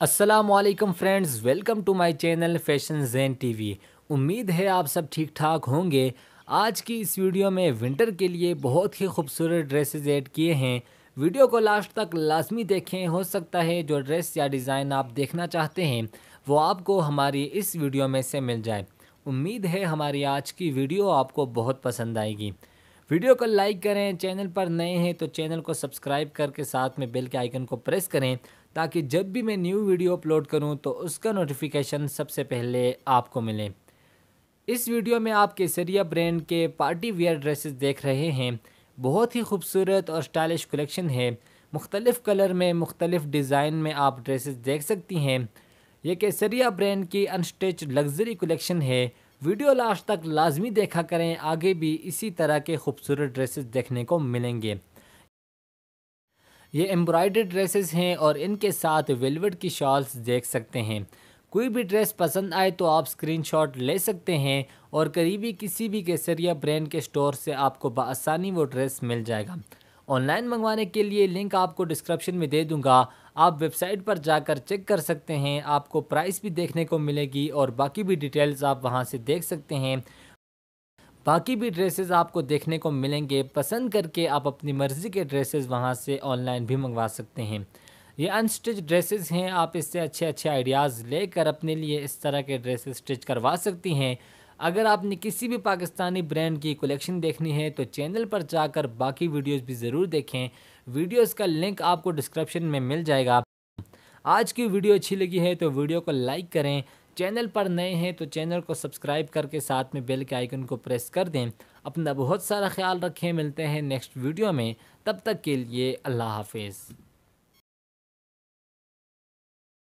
Aslam friends welcome to my channel fashion जैन वी उम्मीद है आप सब ठीक ठाक होंगे आज की इस वीडियो में विंटर के लिए बहुत ही खूबसूरत ड्रेसेज ऐड किए हैं वीडियो को लास्ट तक लाजमी देखें हो सकता है जो ड्रेस या डिज़ाइन आप देखना चाहते हैं वो आपको हमारी इस वीडियो में से मिल जाए उम्मीद है हमारी आज की वीडियो आपको बहुत पसंद आएगी वीडियो को लाइक करें चैनल पर नए हैं तो चैनल को सब्सक्राइब करके साथ में बेल के आइकन को प्रेस करें ताकि जब भी मैं न्यू वीडियो अपलोड करूं तो उसका नोटिफिकेशन सबसे पहले आपको मिले इस वीडियो में आप केसरिया ब्रांड के पार्टी वेयर ड्रेसेस देख रहे हैं बहुत ही खूबसूरत और स्टाइलिश कलेक्शन है मुख्तलिफ़ कलर में मुख्तलिफ़ डिज़ाइन में आप ड्रेसेस देख सकती हैं ये केसरिया ब्रांड की अनस्टिच लग्जरी कलेक्शन है वीडियो लास्ट तक लाजमी देखा करें आगे भी इसी तरह के खूबसूरत ड्रेसेस देखने को मिलेंगे ये एम्ब्रॉयडर ड्रेसेस हैं और इनके साथ वेलवेट की शॉल्स देख सकते हैं कोई भी ड्रेस पसंद आए तो आप स्क्रीनशॉट ले सकते हैं और करीबी किसी भी केसरिया ब्रांड के स्टोर से आपको बसानी वो ड्रेस मिल जाएगा ऑनलाइन मंगवाने के लिए लिंक आपको डिस्क्रिप्शन में दे दूंगा आप वेबसाइट पर जाकर चेक कर सकते हैं आपको प्राइस भी देखने को मिलेगी और बाकी भी डिटेल्स आप वहाँ से देख सकते हैं बाकी भी ड्रेसेस आपको देखने को मिलेंगे पसंद करके आप अपनी मर्ज़ी के ड्रेसेस वहाँ से ऑनलाइन भी मंगवा सकते हैं ये अनस्टिच ड्रेसेस हैं आप इससे अच्छे अच्छे आइडियाज़ लेकर अपने लिए इस तरह के ड्रेसेस स्टिच करवा सकती हैं अगर आपने किसी भी पाकिस्तानी ब्रांड की कलेक्शन देखनी है तो चैनल पर जाकर बाकी वीडियोस भी ज़रूर देखें वीडियोस का लिंक आपको डिस्क्रिप्शन में मिल जाएगा आज की वीडियो अच्छी लगी है तो वीडियो को लाइक करें चैनल पर नए हैं तो चैनल को सब्सक्राइब करके साथ में बेल के आइकन को प्रेस कर दें अपना बहुत सारा ख्याल रखें मिलते हैं नेक्स्ट वीडियो में तब तक के लिए अल्लाह हाफिज़